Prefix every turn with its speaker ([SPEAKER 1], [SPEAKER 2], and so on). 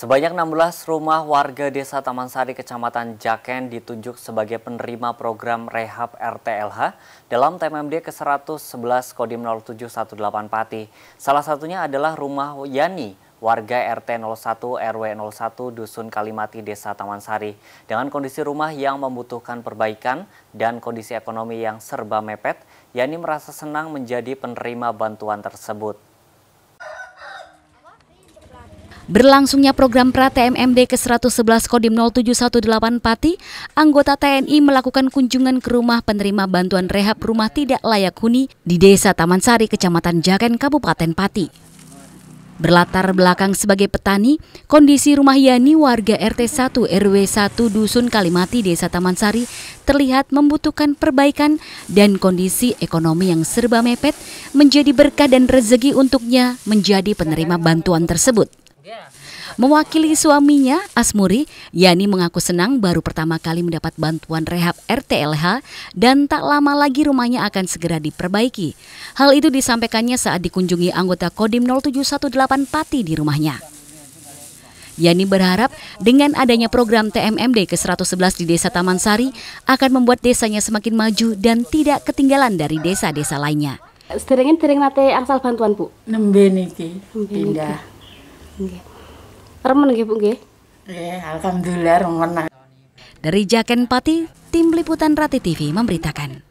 [SPEAKER 1] Sebanyak 16 rumah warga desa Taman Sari Kecamatan Jaken ditunjuk sebagai penerima program rehab RTLH dalam TMMD ke-111 Kodim 0718 Pati. Salah satunya adalah rumah Yani, warga RT 01 RW 01 Dusun Kalimati Desa Taman Sari. Dengan kondisi rumah yang membutuhkan perbaikan dan kondisi ekonomi yang serba mepet, Yani merasa senang menjadi penerima bantuan tersebut.
[SPEAKER 2] Berlangsungnya program pra-TMMD ke-111 Kodim 0718 Pati, anggota TNI melakukan kunjungan ke rumah penerima bantuan rehab rumah tidak layak huni di Desa Taman Sari, Kecamatan Jaken, Kabupaten Pati. Berlatar belakang sebagai petani, kondisi rumah Yani warga RT 1 RW 1 Dusun Kalimati Desa Taman Sari terlihat membutuhkan perbaikan dan kondisi ekonomi yang serba mepet menjadi berkah dan rezeki untuknya menjadi penerima bantuan tersebut. Ya. Mewakili suaminya, Asmuri, Yani mengaku senang baru pertama kali mendapat bantuan rehab RTLH dan tak lama lagi rumahnya akan segera diperbaiki. Hal itu disampaikannya saat dikunjungi anggota Kodim 0718 Pati di rumahnya. Yani berharap dengan adanya program TMMD ke-111 di Desa Taman Sari akan membuat desanya semakin maju dan tidak ketinggalan dari desa-desa lainnya.
[SPEAKER 3] Sedangkan sering nate angsal bantuan, Bu. Nembe niki pindah Remen nggih Bu nggih.
[SPEAKER 2] Eh, alhamdulillah remen. Dari Jakenpati, tim liputan Rati TV memberitakan.